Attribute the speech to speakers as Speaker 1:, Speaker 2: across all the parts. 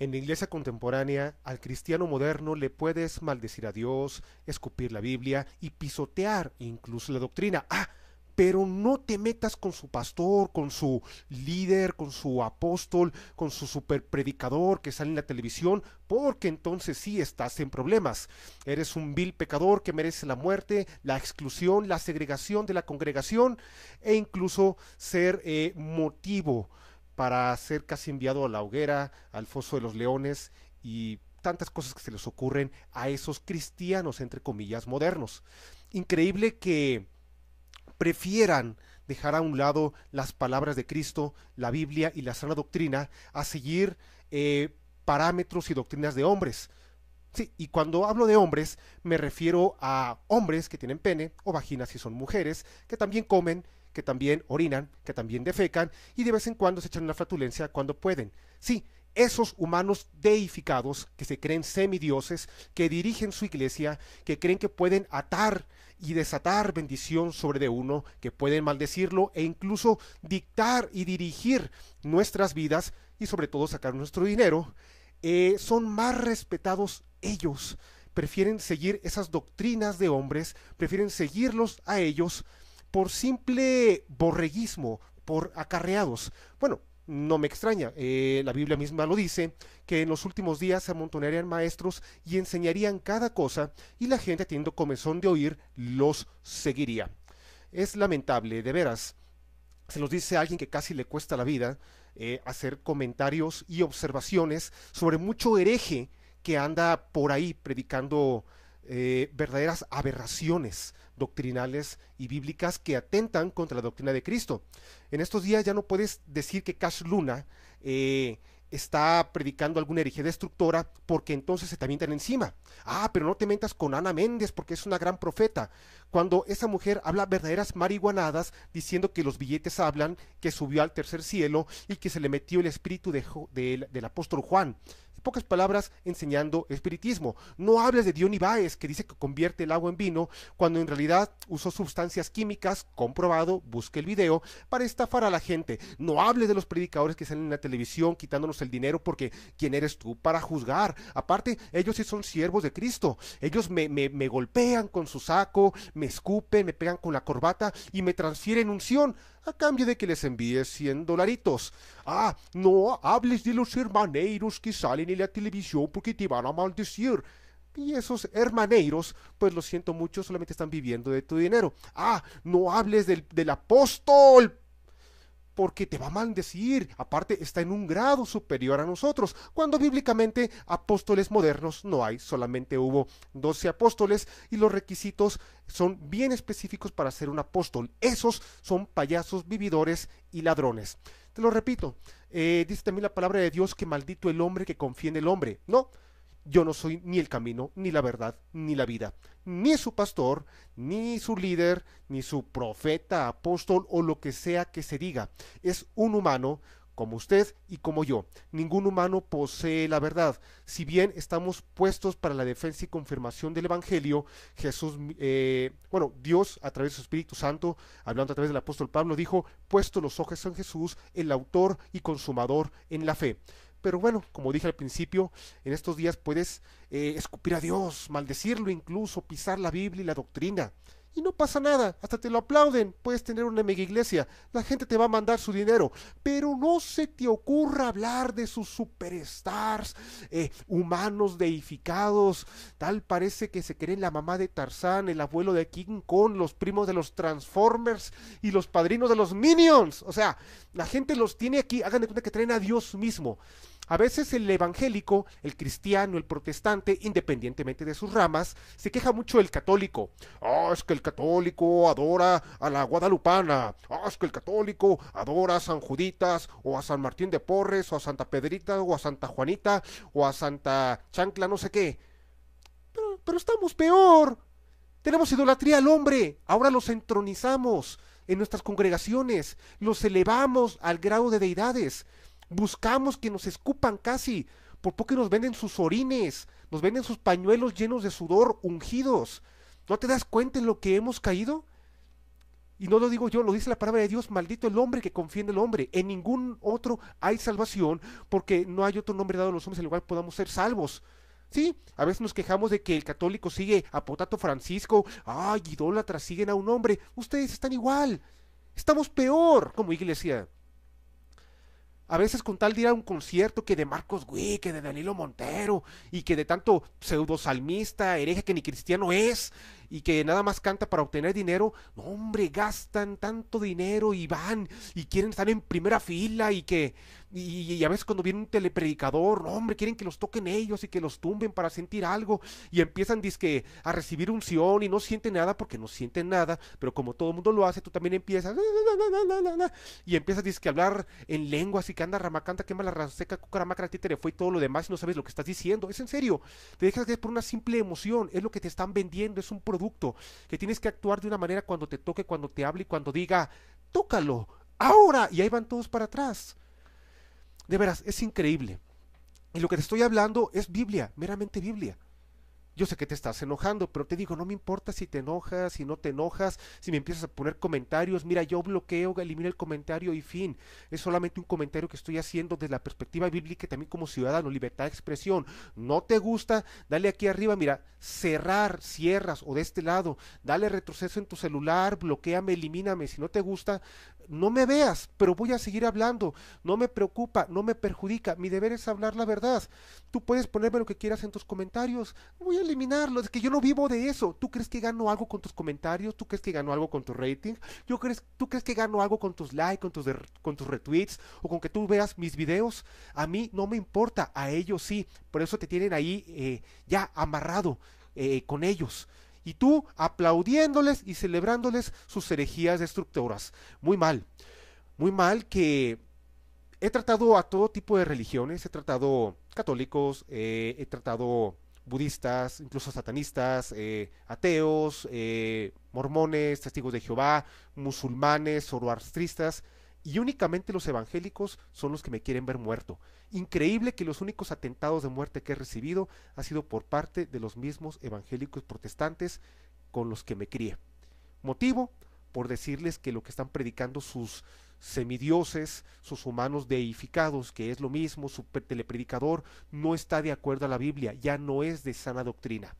Speaker 1: En la iglesia contemporánea, al cristiano moderno le puedes maldecir a Dios, escupir la Biblia y pisotear incluso la doctrina. Ah, pero no te metas con su pastor, con su líder, con su apóstol, con su superpredicador que sale en la televisión, porque entonces sí estás en problemas. Eres un vil pecador que merece la muerte, la exclusión, la segregación de la congregación e incluso ser eh, motivo para ser casi enviado a la hoguera, al foso de los leones y tantas cosas que se les ocurren a esos cristianos, entre comillas, modernos. Increíble que prefieran dejar a un lado las palabras de Cristo, la Biblia y la sana doctrina a seguir eh, parámetros y doctrinas de hombres. Sí, y cuando hablo de hombres, me refiero a hombres que tienen pene o vaginas si son mujeres, que también comen que también orinan, que también defecan y de vez en cuando se echan una flatulencia cuando pueden. Sí, esos humanos deificados que se creen semidioses, que dirigen su iglesia, que creen que pueden atar y desatar bendición sobre de uno, que pueden maldecirlo e incluso dictar y dirigir nuestras vidas y sobre todo sacar nuestro dinero, eh, son más respetados ellos. Prefieren seguir esas doctrinas de hombres, prefieren seguirlos a ellos por simple borreguismo, por acarreados. Bueno, no me extraña, eh, la Biblia misma lo dice, que en los últimos días se amontonarían maestros y enseñarían cada cosa, y la gente teniendo comezón de oír los seguiría. Es lamentable, de veras. Se los dice a alguien que casi le cuesta la vida eh, hacer comentarios y observaciones sobre mucho hereje que anda por ahí predicando eh, verdaderas aberraciones doctrinales y bíblicas que atentan contra la doctrina de Cristo. En estos días ya no puedes decir que Cash Luna eh, está predicando alguna herejía destructora porque entonces se te avientan encima. Ah, pero no te mentas con Ana Méndez porque es una gran profeta. Cuando esa mujer habla verdaderas marihuanadas diciendo que los billetes hablan, que subió al tercer cielo y que se le metió el espíritu del apóstol Juan pocas palabras, enseñando espiritismo. No hables de Dion que dice que convierte el agua en vino, cuando en realidad usó sustancias químicas, comprobado, busque el video, para estafar a la gente. No hables de los predicadores que salen en la televisión quitándonos el dinero, porque ¿quién eres tú para juzgar? Aparte, ellos sí son siervos de Cristo. Ellos me, me golpean con su saco, me escupen, me pegan con la corbata y me transfieren unción a cambio de que les envíe 100 dolaritos. Ah, no hables de los hermaneros que salen la televisión porque te van a maldecir. Y esos hermaneiros, pues lo siento mucho, solamente están viviendo de tu dinero. Ah, no hables del, del apóstol, porque te va a maldecir. Aparte, está en un grado superior a nosotros, cuando bíblicamente apóstoles modernos no hay, solamente hubo 12 apóstoles y los requisitos son bien específicos para ser un apóstol. Esos son payasos, vividores y ladrones lo repito, eh, dice también la palabra de Dios que maldito el hombre que confía en el hombre. No, yo no soy ni el camino, ni la verdad, ni la vida, ni su pastor, ni su líder, ni su profeta, apóstol o lo que sea que se diga. Es un humano como usted y como yo. Ningún humano posee la verdad. Si bien estamos puestos para la defensa y confirmación del Evangelio, Jesús, eh, bueno, Dios a través de su Espíritu Santo, hablando a través del apóstol Pablo, dijo, puesto los ojos en Jesús, el autor y consumador en la fe. Pero bueno, como dije al principio, en estos días puedes eh, escupir a Dios, maldecirlo incluso, pisar la Biblia y la doctrina. Y no pasa nada, hasta te lo aplauden, puedes tener una mega iglesia, la gente te va a mandar su dinero, pero no se te ocurra hablar de sus superstars, eh, humanos deificados, tal parece que se creen la mamá de Tarzán, el abuelo de King Kong, los primos de los Transformers y los padrinos de los Minions. O sea, la gente los tiene aquí, hagan de cuenta que traen a Dios mismo. A veces el evangélico, el cristiano, el protestante, independientemente de sus ramas, se queja mucho del católico. Ah, es que el católico adora a la guadalupana. Ah, es que el católico adora a San Juditas o a San Martín de Porres o a Santa Pedrita o a Santa Juanita o a Santa Chancla, no sé qué. Pero, pero estamos peor. Tenemos idolatría al hombre. Ahora los entronizamos en nuestras congregaciones, los elevamos al grado de deidades. Buscamos que nos escupan casi. Por poco nos venden sus orines, nos venden sus pañuelos llenos de sudor, ungidos. ¿No te das cuenta en lo que hemos caído? Y no lo digo yo, lo dice la palabra de Dios, maldito el hombre que confía en el hombre. En ningún otro hay salvación, porque no hay otro nombre dado a los hombres en el cual podamos ser salvos. Sí, a veces nos quejamos de que el católico sigue a Potato Francisco, ay, idólatras siguen a un hombre. Ustedes están igual, estamos peor como iglesia a veces con tal de ir a un concierto que de Marcos Güey, que de Danilo Montero y que de tanto pseudo salmista, hereje que ni cristiano es y que nada más canta para obtener dinero, no, hombre, gastan tanto dinero y van y quieren estar en primera fila y que y, a veces cuando viene un telepredicador, hombre, quieren que los toquen ellos y que los tumben para sentir algo y empiezan dizque a recibir unción y no sienten nada porque no sienten nada, pero como todo el mundo lo hace, tú también empiezas y empiezas dizque a hablar en lenguas y que anda ramacanta, quema la raseca, cucaramacra, títere, fue y todo lo demás y no sabes lo que estás diciendo, es en serio, te dejas de es por una simple emoción, es lo que te están vendiendo, es un producto que tienes que actuar de una manera cuando te toque, cuando te hable y cuando diga, tócalo, ahora, y ahí van todos para atrás. De veras, es increíble. Y lo que te estoy hablando es Biblia, meramente Biblia. Yo sé que te estás enojando, pero te digo, no me importa si te enojas, si no te enojas, si me empiezas a poner comentarios, mira, yo bloqueo, elimino el comentario y fin. Es solamente un comentario que estoy haciendo desde la perspectiva bíblica, y también como ciudadano, libertad de expresión. No te gusta, dale aquí arriba, mira, cerrar, cierras o de este lado, dale retroceso en tu celular, bloqueame, elimíname, si no te gusta, no me veas, pero voy a seguir hablando, no me preocupa, no me perjudica, mi deber es hablar la verdad. Tú puedes ponerme lo que quieras en tus comentarios, voy a eliminarlo, es que yo no vivo de eso. ¿Tú crees que gano algo con tus comentarios? ¿Tú crees que gano algo con tu rating? ¿Yo crees, ¿Tú crees que gano algo con tus likes, con tus, con tus retweets o con que tú veas mis videos? A mí no me importa, a ellos sí. Por eso te tienen ahí eh, ya amarrado eh, con ellos y tú aplaudiéndoles y celebrándoles sus herejías destructoras. Muy mal, muy mal que he tratado a todo tipo de religiones, he tratado católicos, eh, he tratado budistas, incluso satanistas, eh, ateos, eh, mormones, testigos de Jehová, musulmanes, zoroastristas, y únicamente los evangélicos son los que me quieren ver muerto. Increíble que los únicos atentados de muerte que he recibido ha sido por parte de los mismos evangélicos protestantes con los que me crié. Motivo por decirles que lo que están predicando sus semidioses, sus humanos deificados, que es lo mismo, su telepredicador no está de acuerdo a la Biblia, ya no es de sana doctrina.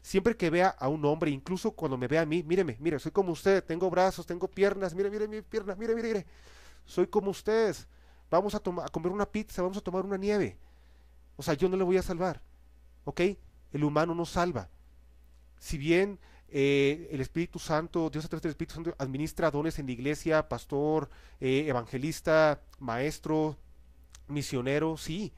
Speaker 1: Siempre que vea a un hombre, incluso cuando me vea a mí, míreme, mire, soy como usted, tengo brazos, tengo piernas, mire, mire mi pierna, mire, mire, mire, soy como usted, vamos a, a comer una pizza, vamos a tomar una nieve. O sea, yo no le voy a salvar, ¿ok? El humano no salva. Si bien eh, el Espíritu Santo, Dios a través del Espíritu Santo administra dones en la iglesia, pastor, eh, evangelista, maestro, misionero, sí,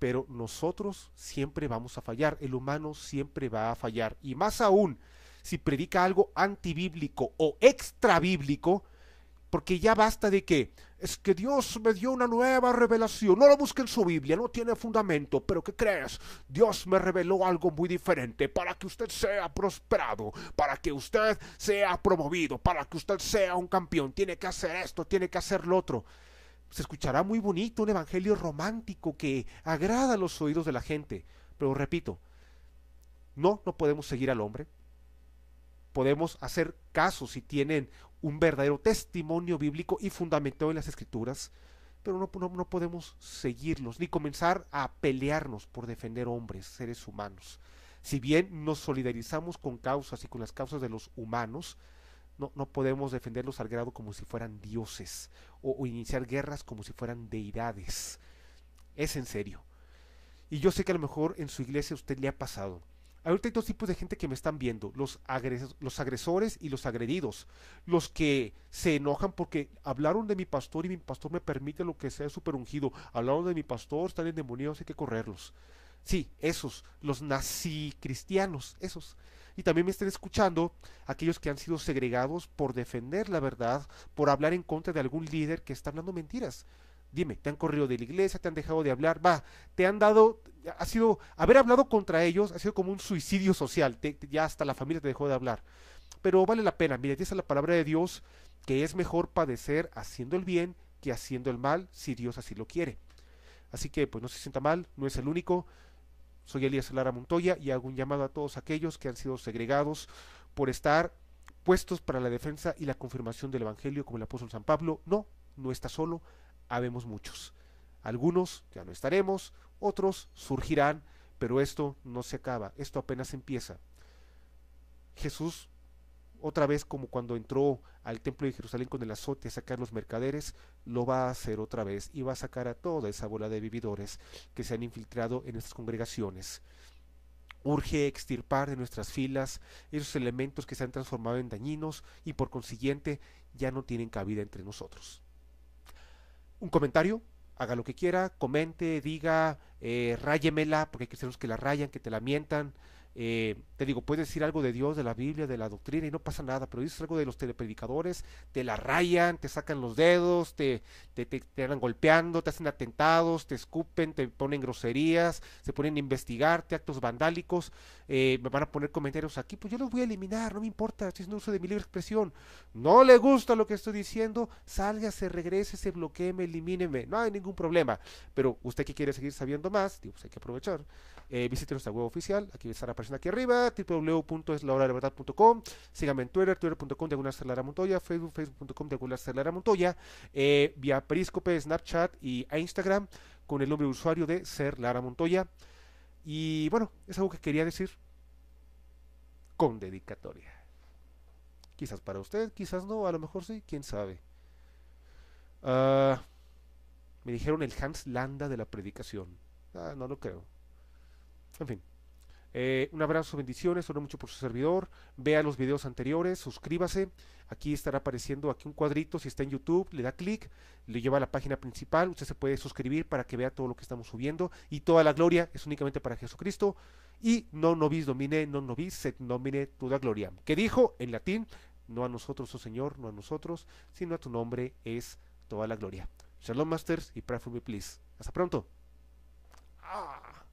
Speaker 1: pero nosotros siempre vamos a fallar, el humano siempre va a fallar, y más aún si predica algo antibíblico o extrabíblico, porque ya basta de que es que Dios me dio una nueva revelación. No lo busque en su Biblia, no tiene fundamento, pero que creas, Dios me reveló algo muy diferente para que usted sea prosperado, para que usted sea promovido, para que usted sea un campeón. Tiene que hacer esto, tiene que hacer lo otro. Se escuchará muy bonito un evangelio romántico que agrada a los oídos de la gente, pero repito, no, no podemos seguir al hombre. Podemos hacer caso si tienen un verdadero testimonio bíblico y fundamentado en las escrituras, pero no, no, podemos seguirlos ni comenzar a pelearnos por defender hombres, seres humanos. Si bien nos solidarizamos con causas y con las causas de los humanos, no, no, podemos defenderlos al grado como si fueran dioses o, iniciar guerras como si fueran deidades. Es en serio. Y yo sé que a lo mejor en su iglesia a usted le ha pasado. Ahorita hay dos tipos de gente que me están viendo, los, agresores y los agredidos. Los que se enojan porque hablaron de mi pastor y mi pastor me permite lo que sea super ungido. Hablaron de mi pastor, están endemoniados, hay que correrlos. Sí, esos, los nazi cristianos, esos. Y también me están escuchando aquellos que han sido segregados por defender la verdad, por hablar en contra de algún líder que está hablando mentiras. Dime, ¿te han corrido de la iglesia? ¿Te han dejado de hablar? Va, te han dado, ha sido, haber hablado contra ellos ha sido como un suicidio social, ya hasta la familia te dejó de hablar. Pero vale la pena, mire, dice la palabra de Dios que es mejor padecer haciendo el bien que haciendo el mal si Dios así lo quiere. Así que pues no se sienta mal, no es el único. Soy Elías Lara Montoya y hago un llamado a todos aquellos que han sido segregados por estar puestos para la defensa y la confirmación del Evangelio como el apóstol San Pablo. No, no está solo, habemos muchos. Algunos ya no estaremos, otros surgirán, pero esto no se acaba, esto apenas empieza. Jesús, otra vez como cuando entró al templo de Jerusalén con el azote a sacar los mercaderes, lo va a hacer otra vez y va a sacar a toda esa bola de vividores que se han infiltrado en nuestras congregaciones. Urge extirpar de nuestras filas esos elementos que se han transformado en dañinos y por consiguiente ya no tienen cabida entre nosotros un comentario, haga lo que quiera, comente, diga, eh, ráyemela, porque hay que los que la rayan, que te la mientan, eh, te digo, puedes decir algo de Dios, de la Biblia, de la doctrina y no pasa nada, pero dices algo de los telepredicadores, te la rayan, te sacan los dedos, te, te, te, andan golpeando, te hacen atentados, te escupen, te ponen groserías, se ponen a investigarte, actos vandálicos, eh, me van a poner comentarios aquí, pues yo los voy a eliminar, no me importa, es un uso de mi libre expresión, no le gusta lo que estoy diciendo, salga, se regrese, se bloquee, me elimíneme, no hay ningún problema, pero usted que quiere seguir sabiendo más, digo, pues hay que aprovechar. Eh, visite nuestra web oficial, aquí estará apareciendo aquí arriba, www.eslahoradelibertad.com, síganme en Twitter, twitter.com, de Celara Montoya, Facebook, facebook.com, ser Celara Montoya, eh, vía Periscope, Snapchat y a Instagram con el nombre de usuario de Ser Lara Montoya. Y bueno, es algo que quería decir con dedicatoria. Quizás para usted, quizás no, a lo mejor sí, quién sabe. Ah, me dijeron el Hans Landa de la predicación. Ah, no lo creo. En fin. Eh, un abrazo, bendiciones, oro mucho por su servidor. Vea los videos anteriores, suscríbase. Aquí estará apareciendo aquí un cuadrito. Si está en YouTube, le da clic, le lleva a la página principal. Usted se puede suscribir para que vea todo lo que estamos subiendo. Y toda la gloria es únicamente para Jesucristo. Y no nobis domine, non nobis sed domine, toda gloria. Que dijo en latín, no a nosotros, oh Señor, no a nosotros, sino a tu nombre es toda la gloria. Shalom, Masters, y pray for me, please. Hasta pronto. Ah.